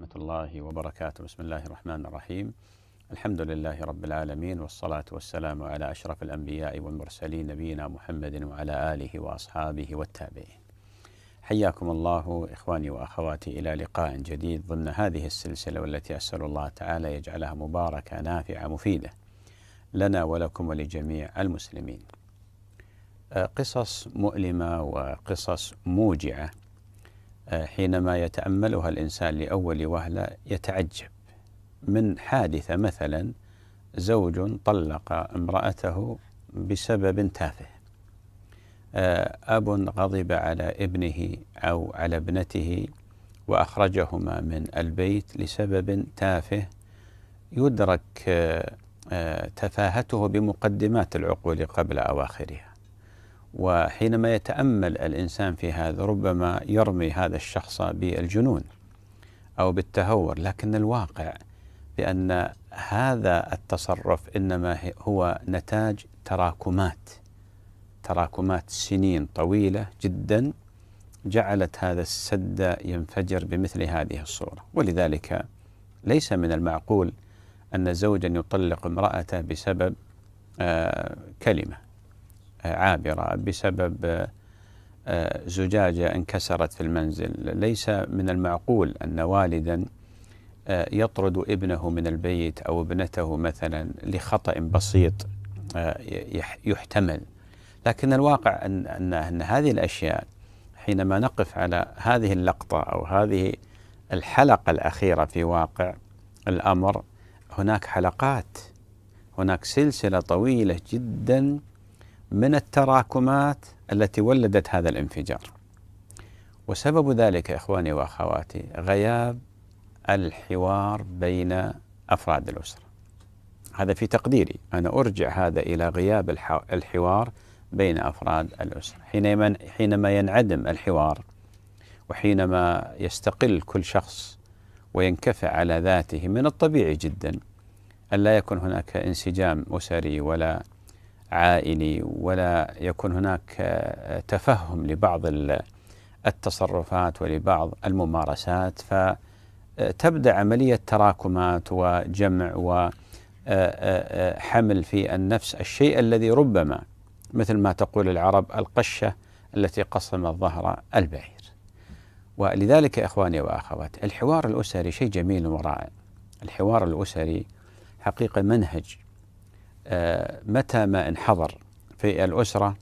ورحمة الله وبركاته بسم الله الرحمن الرحيم الحمد لله رب العالمين والصلاة والسلام على أشرف الأنبياء والمرسلين نبينا محمد وعلى آله وأصحابه والتابعين حياكم الله إخواني وأخواتي إلى لقاء جديد ضمن هذه السلسلة والتي أسأل الله تعالى يجعلها مباركة نافعة مفيدة لنا ولكم ولجميع المسلمين آه، قصص مؤلمة وقصص موجعة آه، حينما يتأملها الإنسان لأول وهلة يتعجب من حادثة مثلا زوج طلق امرأته بسبب تافه آه، أب غضب على ابنه أو على ابنته وأخرجهما من البيت لسبب تافه يدرك آه، تفاهته بمقدمات العقول قبل أواخرها وحينما يتامل الانسان في هذا ربما يرمي هذا الشخص بالجنون او بالتهور لكن الواقع بان هذا التصرف انما هو نتاج تراكمات تراكمات سنين طويله جدا جعلت هذا السد ينفجر بمثل هذه الصوره ولذلك ليس من المعقول ان زوجا يطلق امراته بسبب آه، كلمه عابرة بسبب آه، زجاجة انكسرت في المنزل ليس من المعقول أن والدا آه، يطرد ابنه من البيت أو ابنته مثلا لخطأ بسيط آه، يحتمل لكن الواقع أن, أن, أن هذه الأشياء حينما نقف على هذه اللقطة أو هذه الحلقة الأخيرة في واقع الأمر هناك حلقات هناك سلسلة طويلة جدا من التراكمات التي ولدت هذا الانفجار وسبب ذلك اخواني واخواتي غياب الحوار بين افراد الاسره هذا في تقديري انا ارجع هذا الى غياب الحوار بين افراد الاسره حينما حينما ينعدم الحوار وحينما يستقل كل شخص وينكفئ على ذاته من الطبيعي جدا ان لا يكون هناك انسجام أسري ولا عائلي ولا يكون هناك آه، تفهم لبعض التصرفات ولبعض الممارسات فتبدا آه، عمليه تراكمات وجمع وحمل آه، في النفس الشيء الذي ربما مثل ما تقول العرب القشه التي قصمت ظهر البعير. ولذلك اخواني واخواتي الحوار الاسري شيء جميل ورائع. الحوار الاسري حقيقه منهج آه، متى ما انحضر في الأسرة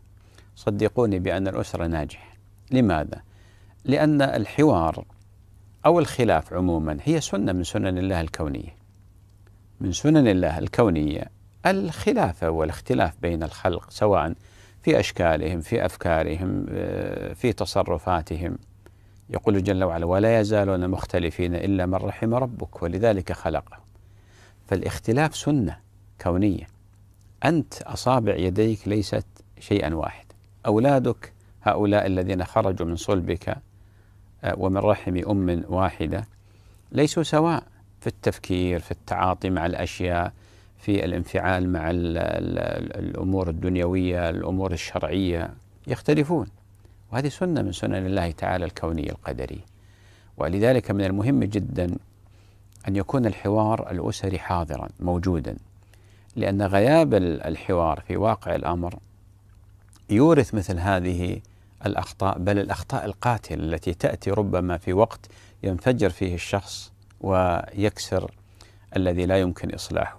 صدقوني بأن الأسرة ناجحة لماذا؟ لأن الحوار أو الخلاف عموما هي سنة من سنن الله الكونية من سنن الله الكونية الخلافة والاختلاف بين الخلق سواء في أشكالهم في أفكارهم آه، في تصرفاتهم يقول جل وعلا ولا يزالون مختلفين إلا من رحم ربك ولذلك خلقهم فالاختلاف سنة كونية أنت أصابع يديك ليست شيئا واحد أولادك هؤلاء الذين خرجوا من صلبك آه، ومن رحم أم واحدة ليسوا سواء في التفكير في التعاطي مع الأشياء في الانفعال مع الأمور الدنيوية الأمور الشرعية يختلفون وهذه سنة من سنن الله تعالى الكونية القدرية ولذلك من المهم جدا أن يكون الحوار الأسري حاضرا موجودا لأن غياب الحوار في واقع الأمر يورث مثل هذه الأخطاء بل الأخطاء القاتلة التي تأتي ربما في وقت ينفجر فيه الشخص ويكسر الذي لا يمكن إصلاحه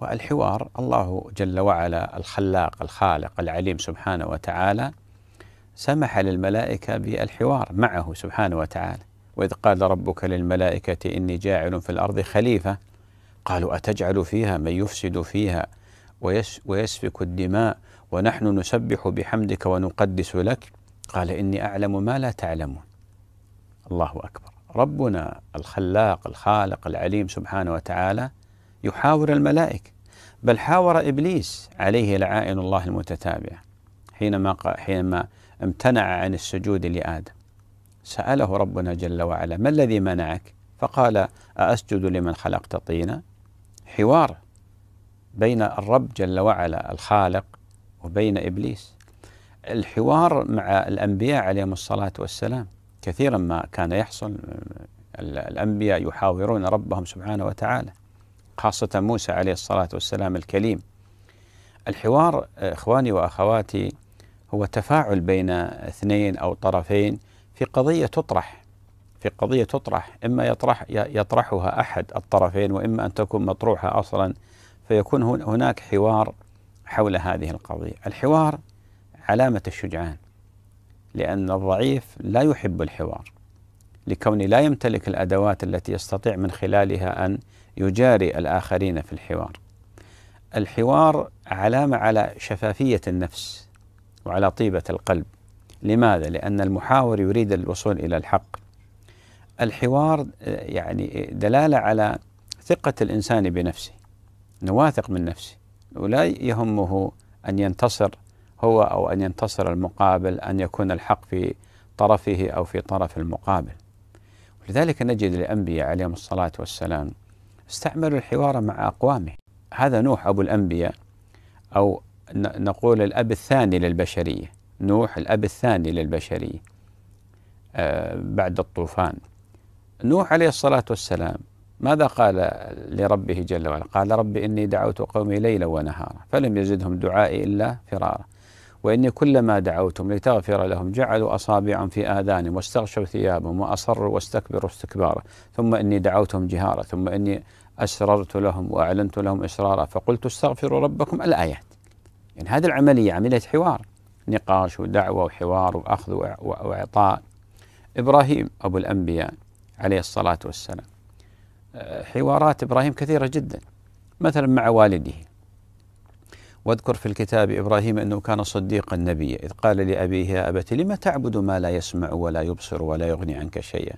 والحوار الله جل وعلا الخلاق الخالق العليم سبحانه وتعالى سمح للملائكة بالحوار معه سبحانه وتعالى وإذ قال ربك للملائكة إني جاعل في الأرض خليفة قالوا أتجعل فيها من يفسد فيها ويسفك الدماء ونحن نسبح بحمدك ونقدس لك قال إني أعلم ما لا تعلمون الله أكبر ربنا الخلاق الخالق العليم سبحانه وتعالى يحاور الملائكة بل حاور إبليس عليه لعائن الله المتتابعة حينما حينما امتنع عن السجود لآدم سأله ربنا جل وعلا ما الذي منعك؟ فقال أأسجد لمن خلقت طينا حوار بين الرب جل وعلا الخالق وبين ابليس. الحوار مع الانبياء عليهم الصلاه والسلام كثيرا ما كان يحصل الانبياء يحاورون ربهم سبحانه وتعالى خاصه موسى عليه الصلاه والسلام الكليم. الحوار اخواني واخواتي هو تفاعل بين اثنين او طرفين في قضيه تطرح في قضية تطرح إما يطرح يطرحها أحد الطرفين وإما أن تكون مطروحة أصلا فيكون هناك حوار حول هذه القضية الحوار علامة الشجعان لأن الضعيف لا يحب الحوار لكونه لا يمتلك الأدوات التي يستطيع من خلالها أن يجاري الآخرين في الحوار الحوار علامة على شفافية النفس وعلى طيبة القلب لماذا؟ لأن المحاور يريد الوصول إلى الحق الحوار آه، يعني دلاله على ثقه الانسان بنفسه انه واثق من نفسه ولا يهمه ان ينتصر هو او ان ينتصر المقابل ان يكون الحق في طرفه او في طرف المقابل ولذلك نجد الانبياء عليهم الصلاه والسلام استعملوا الحوار مع اقوامه هذا نوح ابو الانبياء او نقول الاب الثاني للبشريه نوح الاب الثاني للبشريه آه، بعد الطوفان نوح عليه الصلاة والسلام ماذا قال لربه جل وعلا قال رب إني دعوت قومي ليلا ونهارا فلم يزدهم دعائي إلا فرارا وإني كلما دعوتهم لتغفر لهم جعلوا أصابعهم في آذانهم واستغشوا ثيابهم وأصروا واستكبروا استكبارا ثم إني دعوتهم جهارا ثم إني أسررت لهم وأعلنت لهم إسرارا فقلت استغفروا ربكم الآيات يعني هذه العملية عملية حوار نقاش ودعوة وحوار وأخذ وإعطاء إبراهيم أبو الأنبياء عليه الصلاة والسلام آه، حوارات إبراهيم كثيرة جدا مثلا مع والده واذكر في الكتاب إبراهيم أنه كان صديقا نبيا إذ قال لأبيه يا أبت لما تعبد ما لا يسمع ولا يبصر ولا يغني عنك شيئا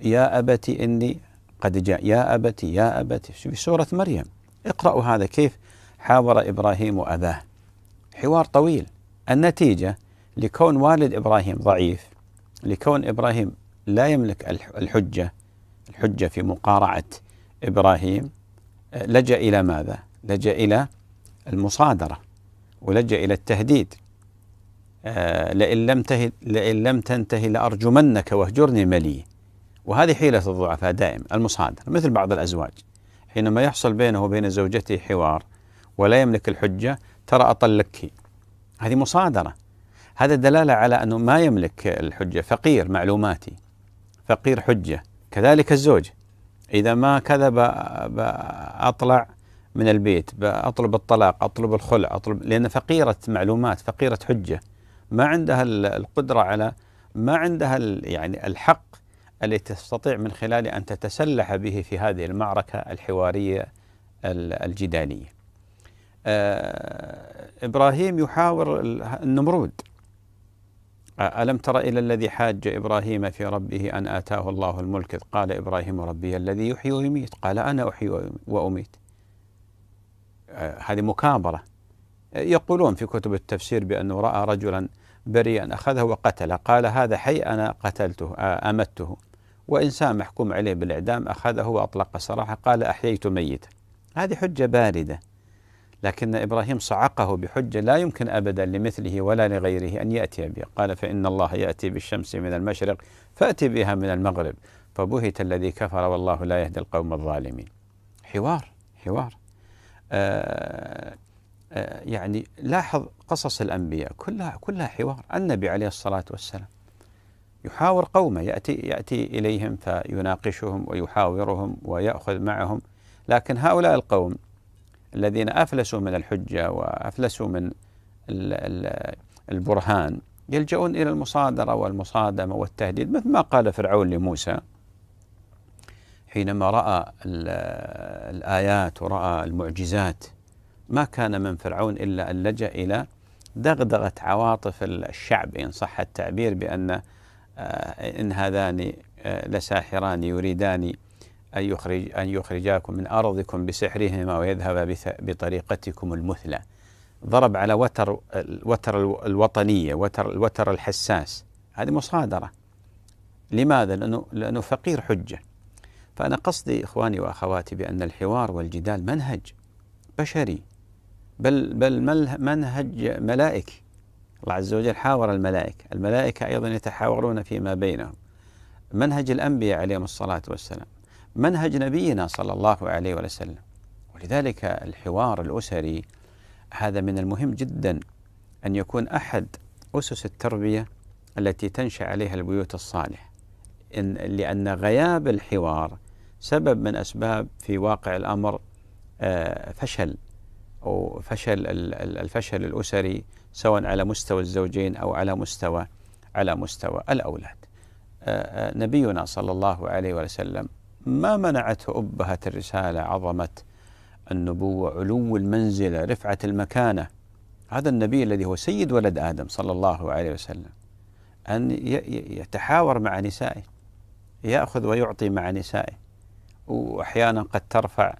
يا أبت إني قد جاء يا أبت يا أبت في سورة مريم اقرأوا هذا كيف حاور إبراهيم وأباه حوار طويل النتيجة لكون والد إبراهيم ضعيف لكون إبراهيم لا يملك الحجة الحجة في مقارعة إبراهيم آه، لجأ إلى ماذا؟ لجأ إلى المصادرة ولجأ إلى التهديد آه، لئن لم تهد لئن لم تنتهي لأرجمنك واهجرني ملي وهذه حيلة الضعفاء دائم المصادرة مثل بعض الأزواج حينما يحصل بينه وبين زوجته حوار ولا يملك الحجة ترى أطلقك هذه مصادرة هذا دلالة على أنه ما يملك الحجة فقير معلوماتي فقير حجة كذلك الزوج إذا ما كذب أطلع من البيت أطلب الطلاق أطلب الخلع أطلب لأن فقيرة معلومات فقيرة حجة ما عندها القدرة على ما عندها يعني الحق التي تستطيع من خلاله أن تتسلح به في هذه المعركة الحوارية الجدالية آه، إبراهيم يحاور النمرود ألم تر إلى الذي حاج إبراهيم في ربه أن آتاه الله الملك إذ قال إبراهيم ربي الذي يحيي ويميت قال أنا أحيي وأميت آه، هذه مكابرة يقولون في كتب التفسير بأنه رأى رجلا بريئا أخذه وقتله قال هذا حي أنا قتلته آه، أمته وإنسان محكوم عليه بالإعدام أخذه وأطلق سراحه قال أحييت ميتا هذه حجة باردة لكن ابراهيم صعقه بحجه لا يمكن ابدا لمثله ولا لغيره ان ياتي به، قال فان الله ياتي بالشمس من المشرق فاتي بها من المغرب، فبهت الذي كفر والله لا يهدي القوم الظالمين. حوار حوار. آآ آه، آآ آه، يعني لاحظ قصص الانبياء كلها كلها حوار، النبي عليه الصلاه والسلام يحاور قومه ياتي ياتي اليهم فيناقشهم ويحاورهم وياخذ معهم، لكن هؤلاء القوم الذين افلسوا من الحجه وافلسوا من البرهان يلجؤون الى المصادره والمصادمه والتهديد مثل ما قال فرعون لموسى حينما راى الايات وراى المعجزات ما كان من فرعون الا ان لجا الى دغدغه عواطف الشعب ان صح التعبير بان آه، ان هذان آه، لساحران يريدان أن, يخرج أن يخرجاكم من أرضكم بسحرهما ويذهب بطريقتكم المثلى ضرب على وتر الوتر الوطنية وتر الوتر الحساس هذه مصادرة لماذا؟ لأنه, لأنه فقير حجة فأنا قصدي إخواني وأخواتي بأن الحوار والجدال منهج بشري بل بل منهج ملائكي الله عز وجل حاور الملائكة الملائكة أيضا يتحاورون فيما بينهم منهج الأنبياء عليهم الصلاة والسلام منهج نبينا صلى الله عليه وسلم ولذلك الحوار الأسري هذا من المهم جدا أن يكون أحد أسس التربية التي تنشأ عليها البيوت الصالح إن لأن غياب الحوار سبب من أسباب في واقع الأمر آه، فشل أو فشل الفشل الأسري سواء على مستوى الزوجين أو على مستوى على مستوى الأولاد آه، آه، نبينا صلى الله عليه وسلم ما منعته أبهة الرسالة عظمة النبوة علو المنزلة رفعة المكانة هذا النبي الذي هو سيد ولد آدم صلى الله عليه وسلم أن يتحاور مع نسائه يأخذ ويعطي مع نسائه وأحيانا قد ترفع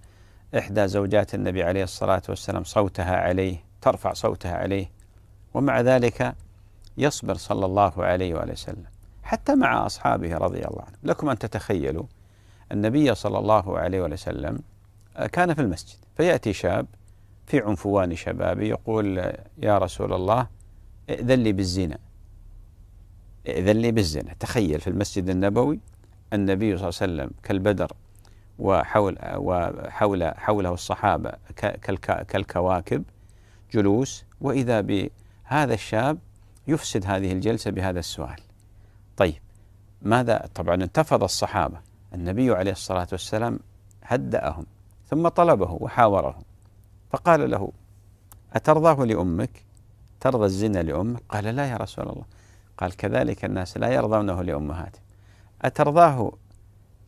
إحدى زوجات النبي عليه الصلاة والسلام صوتها عليه ترفع صوتها عليه ومع ذلك يصبر صلى الله عليه وآله وسلم حتى مع أصحابه رضي الله عنهم لكم أن تتخيلوا النبي صلى الله عليه وسلم آه، كان في المسجد فيأتي شاب في عنفوان شبابه يقول آه، يا رسول الله ائذن لي بالزنا ائذن لي بالزنا تخيل في المسجد النبوي النبي صلى الله عليه وسلم كالبدر وحول آه، وحول حوله الصحابة كالكواكب جلوس وإذا بهذا الشاب يفسد هذه الجلسة بهذا السؤال طيب ماذا طبعا انتفض الصحابة النبي عليه الصلاة والسلام هدأهم ثم طلبه وحاوره فقال له أترضاه لأمك ترضى الزنا لأمك قال لا يا رسول الله قال كذلك الناس لا يرضونه لأمهاتهم أترضاه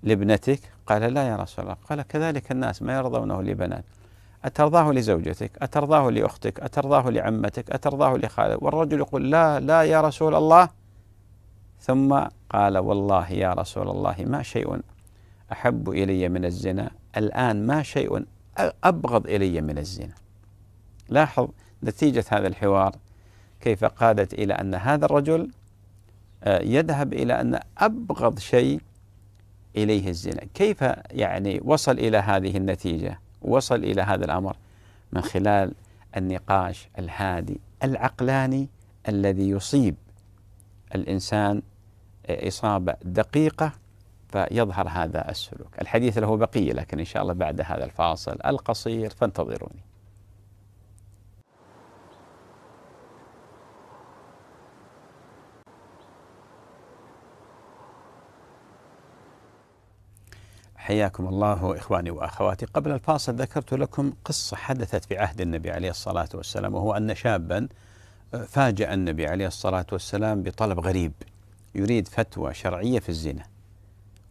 لابنتك قال لا يا رسول الله قال كذلك الناس ما يرضونه لبنات أترضاه لزوجتك أترضاه لأختك أترضاه لعمتك أترضاه لخالك والرجل يقول لا لا يا رسول الله ثم قال والله يا رسول الله ما شيء أحب إلي من الزنا الآن ما شيء أبغض إلي من الزنا لاحظ نتيجة هذا الحوار كيف قادت إلى أن هذا الرجل آه، يذهب إلى أن أبغض شيء إليه الزنا كيف يعني وصل إلى هذه النتيجة وصل إلى هذا الأمر من خلال النقاش الهادي العقلاني الذي يصيب الإنسان إصابة دقيقة فيظهر هذا السلوك الحديث له بقية لكن إن شاء الله بعد هذا الفاصل القصير فانتظروني حياكم الله إخواني وأخواتي قبل الفاصل ذكرت لكم قصة حدثت في عهد النبي عليه الصلاة والسلام وهو أن شابا فاجأ النبي عليه الصلاة والسلام بطلب غريب يريد فتوى شرعية في الزنا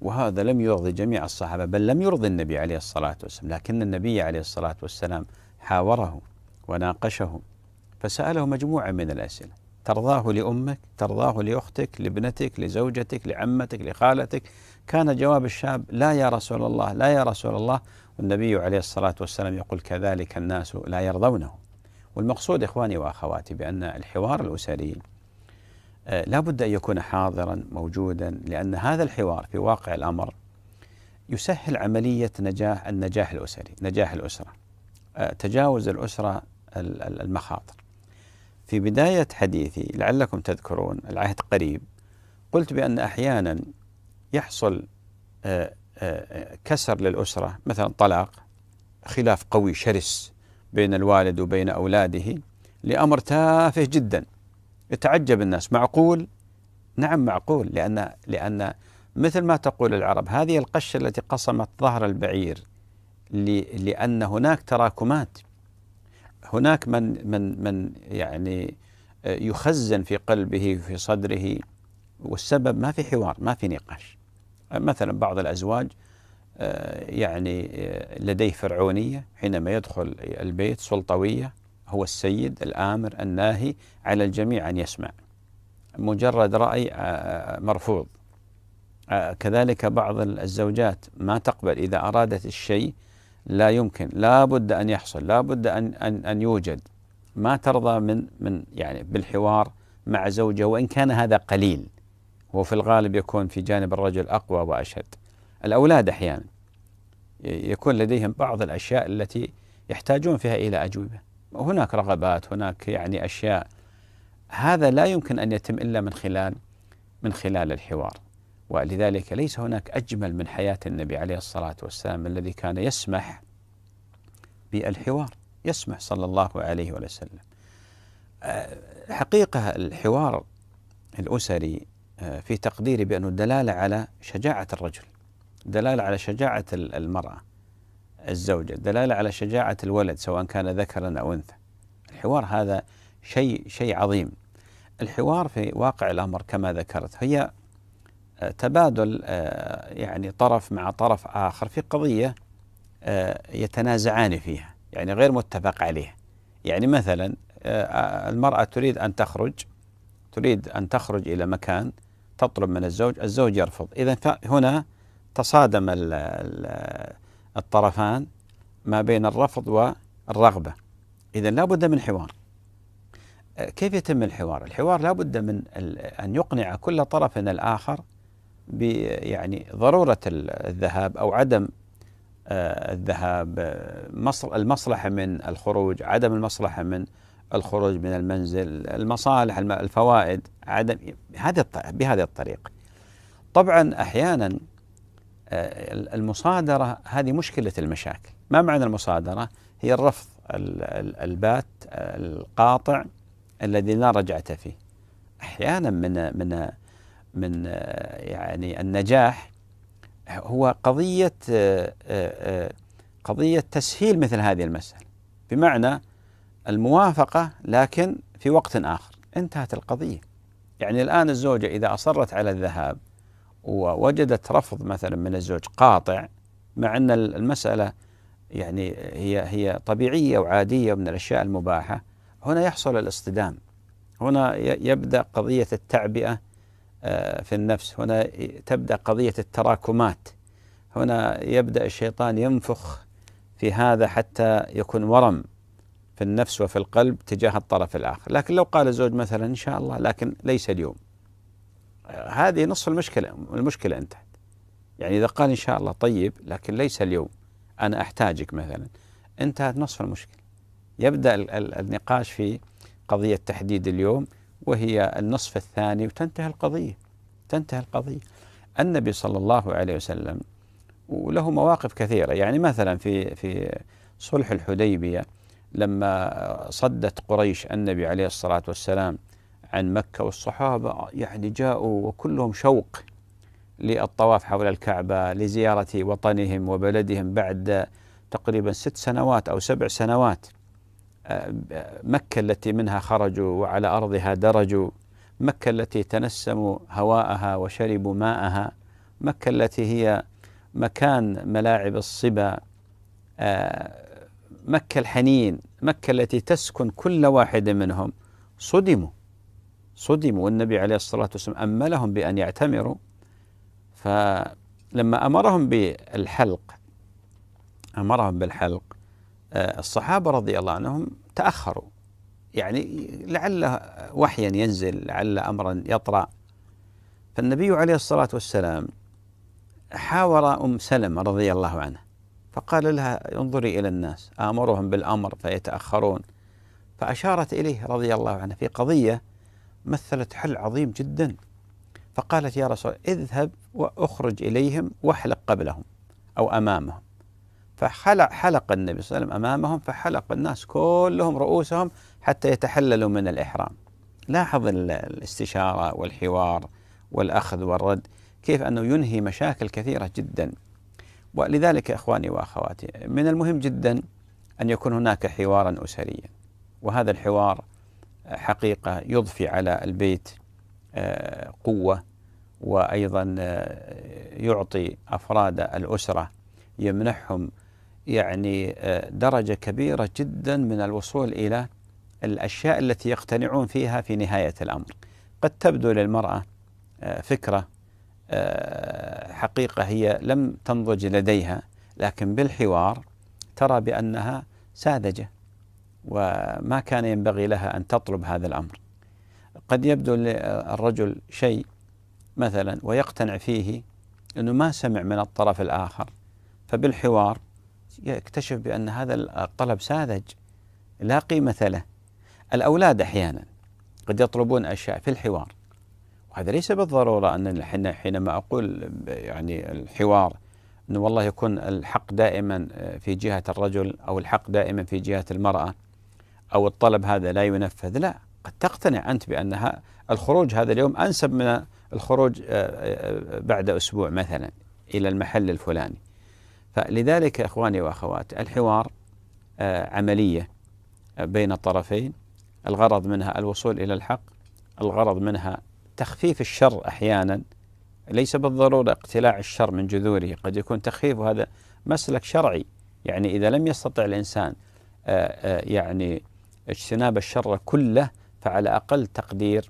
وهذا لم يرضي جميع الصحابة بل لم يرضي النبي عليه الصلاة والسلام لكن النبي عليه الصلاة والسلام حاوره وناقشه فسأله مجموعة من الأسئلة ترضاه لأمك ترضاه لأختك لابنتك لزوجتك لعمتك لخالتك كان جواب الشاب لا يا رسول الله لا يا رسول الله والنبي عليه الصلاة والسلام يقول كذلك الناس لا يرضونه والمقصود إخواني وأخواتي بأن الحوار الأسري آه، لا بد أن يكون حاضرا موجودا لأن هذا الحوار في واقع الأمر يسهل عملية نجاح النجاح الأسري نجاح الأسرة آه، تجاوز الأسرة المخاطر في بداية حديثي لعلكم تذكرون العهد قريب قلت بأن أحيانا يحصل آه، كسر للأسرة مثلا طلاق خلاف قوي شرس بين الوالد وبين أولاده لأمر تافه جدا يتعجب الناس معقول نعم معقول لأن لأن مثل ما تقول العرب هذه القشة التي قصمت ظهر البعير لأن هناك تراكمات هناك من من من يعني يخزن في قلبه وفي صدره والسبب ما في حوار ما في نقاش مثلا بعض الأزواج آه، يعني آه، لديه فرعونية حينما يدخل البيت سلطوية هو السيد الآمر الناهي على الجميع أن يسمع مجرد رأي آه، آه، مرفوض آه، كذلك بعض الزوجات ما تقبل إذا أرادت الشيء لا يمكن لا بد أن يحصل لا بد أن, أن, أن يوجد ما ترضى من, من يعني بالحوار مع زوجه وإن كان هذا قليل وفي الغالب يكون في جانب الرجل أقوى وأشد الأولاد أحيانا يكون لديهم بعض الأشياء التي يحتاجون فيها إلى أجوبة هناك رغبات هناك يعني أشياء هذا لا يمكن أن يتم إلا من خلال من خلال الحوار ولذلك ليس هناك أجمل من حياة النبي عليه الصلاة والسلام الذي كان يسمح بالحوار يسمح صلى الله عليه وسلم آه، حقيقة الحوار الأسري آه، في تقديري بأنه دلالة على شجاعة الرجل دلالة على شجاعة المرأة الزوجة دلالة على شجاعة الولد سواء كان ذكرا أو أنثى الحوار هذا شيء شيء عظيم الحوار في واقع الأمر كما ذكرت هي آه، تبادل آه، يعني طرف مع طرف آخر في قضية آه، يتنازعان فيها يعني غير متفق عليه يعني مثلا المرأة تريد أن تخرج تريد أن تخرج إلى مكان تطلب من الزوج الزوج يرفض إذا هنا تصادم الـ الطرفان ما بين الرفض والرغبة إذا لا بد من حوار أه، كيف يتم الحوار؟ الحوار لا بد من أن يقنع كل طرف الآخر يعني ضرورة الذهاب أو عدم أه، الذهاب المصلحة من الخروج عدم المصلحة من الخروج من المنزل المصالح الفوائد عدم هذه بهذه الطريقة طبعا أحيانا آه، المصادرة هذه مشكلة المشاكل ما معنى المصادرة؟ هي الرفض البات القاطع الذي لا رجعة فيه أحيانا من من من يعني النجاح هو قضية آه، آه، قضية تسهيل مثل هذه المسألة بمعنى الموافقة لكن في وقت آخر انتهت القضية يعني الآن الزوجة إذا أصرت على الذهاب ووجدت رفض مثلا من الزوج قاطع مع ان المساله يعني هي هي طبيعيه وعاديه من الاشياء المباحه هنا يحصل الاصطدام هنا يبدا قضيه التعبئه آه، في النفس هنا تبدا قضيه التراكمات هنا يبدا الشيطان ينفخ في هذا حتى يكون ورم في النفس وفي القلب تجاه الطرف الاخر لكن لو قال الزوج مثلا ان شاء الله لكن ليس اليوم هذه نصف المشكلة المشكلة انتهت يعني إذا قال إن شاء الله طيب لكن ليس اليوم أنا أحتاجك مثلا انتهت نصف المشكلة يبدأ النقاش في قضية تحديد اليوم وهي النصف الثاني وتنتهي القضية تنتهي القضية النبي صلى الله عليه وسلم وله مواقف كثيرة يعني مثلا في في صلح الحديبية لما صدت قريش النبي عليه الصلاة والسلام عن مكة والصحابة يعني جاءوا وكلهم شوق للطواف حول الكعبة لزيارة وطنهم وبلدهم بعد تقريبا ست سنوات أو سبع سنوات آه، مكة التي منها خرجوا وعلى أرضها درجوا مكة التي تنسموا هواءها وشربوا ماءها مكة التي هي مكان ملاعب الصبا آه، مكة الحنين مكة التي تسكن كل واحد منهم صدموا صدموا والنبي عليه الصلاة والسلام أملهم بأن يعتمروا فلما أمرهم بالحلق أمرهم بالحلق آه، الصحابة رضي الله عنهم تأخروا يعني لعل وحيا ينزل لعل أمرا يطرأ فالنبي عليه الصلاة والسلام حاور أم سلمة رضي الله عنها فقال لها انظري إلى الناس آمرهم بالأمر فيتأخرون فأشارت إليه رضي الله عنه في قضية مثلت حل عظيم جدا فقالت يا رسول اذهب واخرج اليهم واحلق قبلهم او امامهم فحلق حلق النبي صلى الله عليه وسلم امامهم فحلق الناس كلهم رؤوسهم حتى يتحللوا من الاحرام. لاحظ الاستشاره والحوار والاخذ والرد كيف انه ينهي مشاكل كثيره جدا. ولذلك اخواني واخواتي من المهم جدا ان يكون هناك حوارا اسريا وهذا الحوار حقيقة يضفي على البيت آه، قوة وأيضا آه، يعطي أفراد الأسرة يمنحهم يعني آه، درجة كبيرة جدا من الوصول إلى الأشياء التي يقتنعون فيها في نهاية الأمر قد تبدو للمرأة فكرة حقيقة هي لم تنضج لديها لكن بالحوار ترى بأنها ساذجة وما كان ينبغي لها أن تطلب هذا الأمر قد يبدو للرجل شيء مثلا ويقتنع فيه أنه ما سمع من الطرف الآخر فبالحوار يكتشف بأن هذا الطلب ساذج لا قيمة له الأولاد أحيانا قد يطلبون أشياء في الحوار وهذا ليس بالضرورة أن حينما أقول يعني الحوار أنه والله يكون الحق دائما في جهة الرجل أو الحق دائما في جهة المرأة أو الطلب هذا لا ينفذ لا قد تقتنع أنت بأنها الخروج هذا اليوم أنسب من الخروج آه، آه، بعد أسبوع مثلا إلى المحل الفلاني فلذلك إخواني وأخواتي الحوار آه، عملية بين الطرفين الغرض منها الوصول إلى الحق الغرض منها تخفيف الشر أحيانا ليس بالضرورة اقتلاع الشر من جذوره قد يكون تخفيف هذا مسلك شرعي يعني إذا لم يستطع الإنسان يعني اجتناب الشر كله فعلى أقل تقدير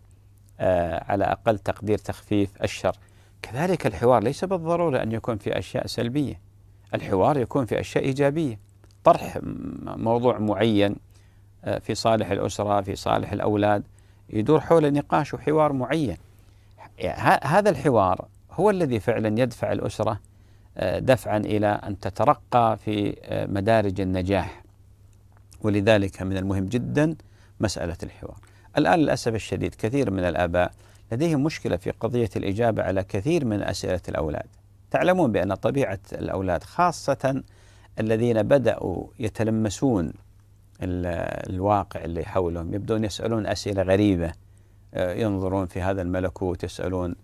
آه، على أقل تقدير تخفيف الشر كذلك الحوار ليس بالضرورة أن يكون في أشياء سلبية الحوار يكون في أشياء إيجابية طرح موضوع معين آه، في صالح الأسرة في صالح الأولاد يدور حول نقاش وحوار معين هذا الحوار هو الذي فعلا يدفع الأسرة آه، دفعا إلى أن تترقى في مدارج النجاح ولذلك من المهم جدا مسألة الحوار الآن للأسف الشديد كثير من الآباء لديهم مشكلة في قضية الإجابة على كثير من أسئلة الأولاد تعلمون بأن طبيعة الأولاد خاصة الذين بدأوا يتلمسون الواقع اللي حولهم يبدون يسألون أسئلة غريبة آه، ينظرون في هذا الملكوت يسألون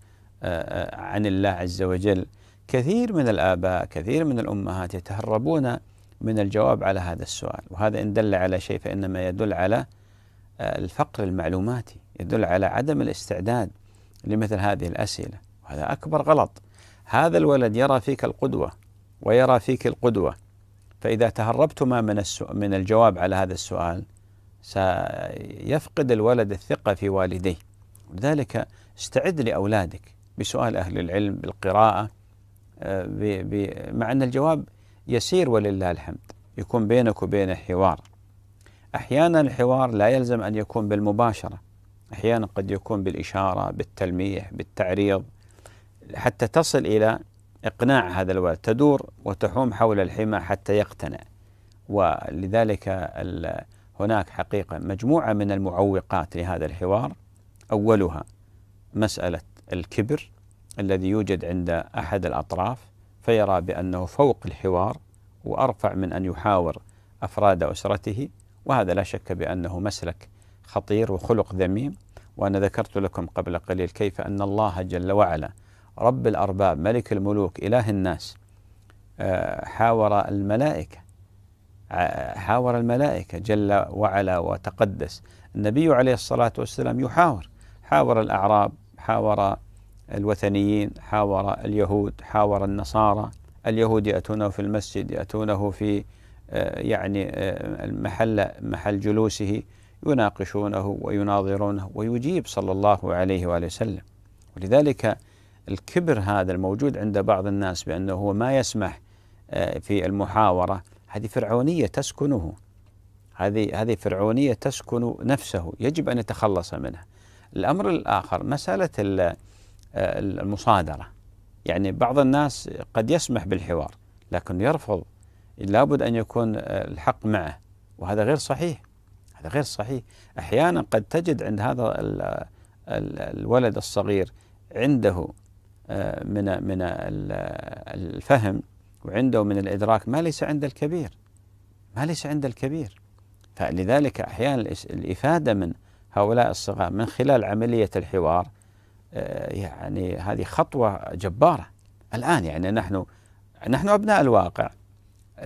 آه، آه، عن الله عز وجل كثير من الآباء كثير من الأمهات يتهربون من الجواب على هذا السؤال وهذا إن دل على شيء فإنما يدل على آه، الفقر المعلوماتي يدل على عدم الاستعداد لمثل هذه الأسئلة وهذا أكبر غلط هذا الولد يرى فيك القدوة ويرى فيك القدوة فإذا تهربتما من من الجواب على هذا السؤال سيفقد الولد الثقة في والديه لذلك استعد لأولادك بسؤال أهل العلم بالقراءة آه، مع أن الجواب يسير ولله الحمد يكون بينك وبينه حوار أحيانا الحوار لا يلزم أن يكون بالمباشرة أحيانا قد يكون بالإشارة بالتلميح بالتعريض حتى تصل إلى إقناع هذا الولد تدور وتحوم حول الحمى حتى يقتنع ولذلك هناك حقيقة مجموعة من المعوقات لهذا الحوار أولها مسألة الكبر الذي يوجد عند أحد الأطراف فيرى بأنه فوق الحوار وأرفع من أن يحاور أفراد أسرته وهذا لا شك بأنه مسلك خطير وخلق ذميم وأنا ذكرت لكم قبل قليل كيف أن الله جل وعلا رب الأرباب ملك الملوك إله الناس آه، حاور الملائكة آه، حاور الملائكة جل وعلا وتقدس النبي عليه الصلاة والسلام يحاور حاور الأعراب حاور الوثنيين حاور اليهود حاور النصارى اليهود يأتونه في المسجد يأتونه في آه، يعني آه، المحل محل جلوسه يناقشونه ويناظرونه ويجيب صلى الله عليه وآله وسلم ولذلك الكبر هذا الموجود عند بعض الناس بأنه هو ما يسمح آه، في المحاورة هذه فرعونية تسكنه هذه هذه فرعونية تسكن نفسه يجب أن يتخلص منها الأمر الآخر مسألة آه، المصادرة يعني بعض الناس قد يسمح بالحوار لكن يرفض لابد أن يكون آه، الحق معه وهذا غير صحيح هذا غير صحيح أحيانا قد تجد عند هذا آه، الولد الصغير عنده من من الفهم وعنده من الإدراك ما ليس عند الكبير ما ليس عند الكبير فلذلك أحيانا الإفادة من هؤلاء الصغار من خلال عملية الحوار آه، يعني هذه خطوة جبارة الآن يعني نحن نحن أبناء الواقع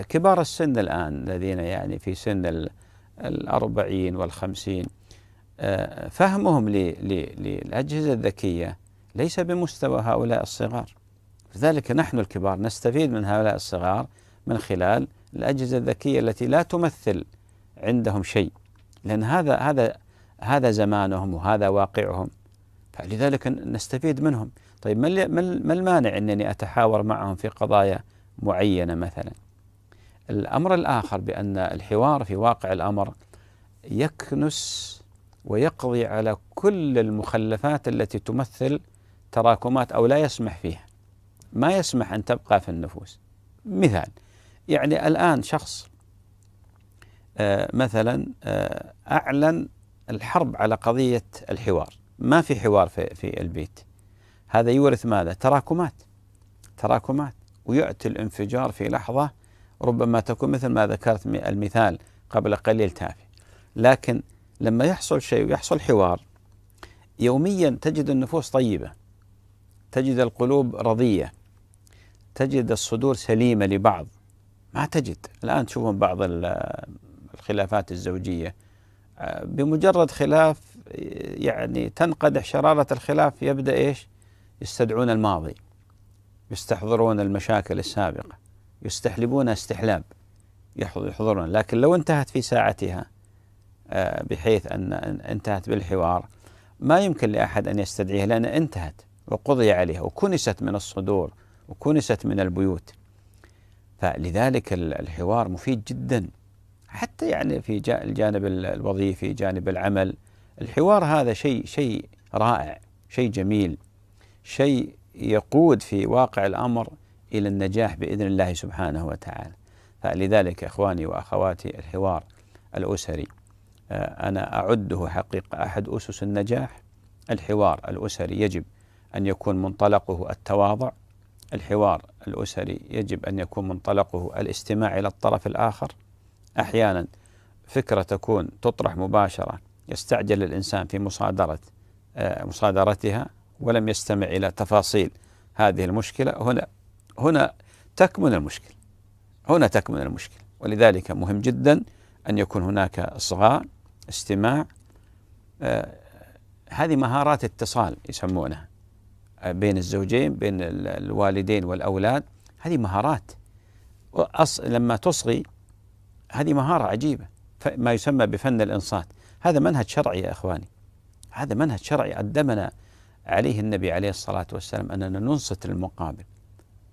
كبار السن الآن الذين يعني في سن الأربعين والخمسين آه، فهمهم للأجهزة الذكية ليس بمستوى هؤلاء الصغار لذلك نحن الكبار نستفيد من هؤلاء الصغار من خلال الأجهزة الذكية التي لا تمثل عندهم شيء لأن هذا هذا هذا زمانهم وهذا واقعهم لذلك نستفيد منهم طيب ما المانع أنني أتحاور معهم في قضايا معينة مثلا الأمر الآخر بأن الحوار في واقع الأمر يكنس ويقضي على كل المخلفات التي تمثل تراكمات أو لا يسمح فيها ما يسمح أن تبقى في النفوس مثال يعني الآن شخص آه، مثلا آه، أعلن الحرب على قضية الحوار ما في حوار في, في البيت هذا يورث ماذا تراكمات تراكمات ويأتي الانفجار في لحظة ربما تكون مثل ما ذكرت المثال قبل قليل تافه لكن لما يحصل شيء ويحصل حوار يوميا تجد النفوس طيبة تجد القلوب رضية تجد الصدور سليمة لبعض ما تجد الآن تشوفون بعض الخلافات الزوجية آه، بمجرد خلاف يعني تنقدح شرارة الخلاف يبدأ إيش يستدعون الماضي يستحضرون المشاكل السابقة يستحلبون استحلاب يحضرون لكن لو انتهت في ساعتها آه، بحيث أن انتهت بالحوار ما يمكن لأحد أن يستدعيها لأن انتهت وقضي عليها وكنست من الصدور وكنست من البيوت فلذلك الحوار مفيد جدا حتى يعني في الجانب الوظيفي جانب العمل الحوار هذا شيء شيء رائع شيء جميل شيء يقود في واقع الامر الى النجاح باذن الله سبحانه وتعالى فلذلك اخواني واخواتي الحوار الاسري آه، انا اعده حقيقه احد اسس النجاح الحوار الاسري يجب ان يكون منطلقه التواضع الحوار الاسري يجب ان يكون منطلقه الاستماع الى الطرف الاخر احيانا فكره تكون تطرح مباشره يستعجل الإنسان في مصادرة آه، مصادرتها ولم يستمع إلى تفاصيل هذه المشكلة هنا هنا تكمن المشكلة هنا تكمن المشكلة ولذلك مهم جدا أن يكون هناك إصغاء استماع آه، هذه مهارات اتصال يسمونها آه، بين الزوجين بين الوالدين والأولاد هذه مهارات لما تصغي هذه مهارة عجيبة ما يسمى بفن الإنصات هذا منهج شرعي يا اخواني هذا منهج شرعي قدمنا عليه النبي عليه الصلاه والسلام اننا ننصت المقابل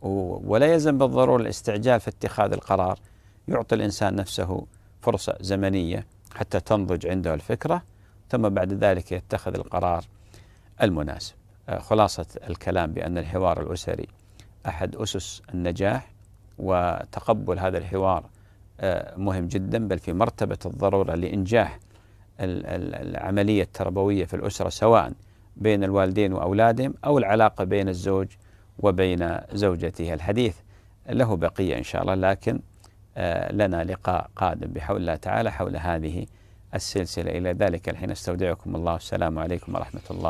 ولا يلزم بالضروره الاستعجال في اتخاذ القرار يعطي الانسان نفسه فرصه زمنيه حتى تنضج عنده الفكره ثم بعد ذلك يتخذ القرار المناسب آه، خلاصه الكلام بان الحوار الاسري احد اسس النجاح وتقبل هذا الحوار آه، مهم جدا بل في مرتبه الضروره لانجاح العملية التربوية في الأسرة سواء بين الوالدين وأولادهم أو العلاقة بين الزوج وبين زوجته الحديث له بقية إن شاء الله لكن آه، لنا لقاء قادم بحول الله تعالى حول هذه السلسلة إلى ذلك الحين استودعكم الله والسلام عليكم ورحمة الله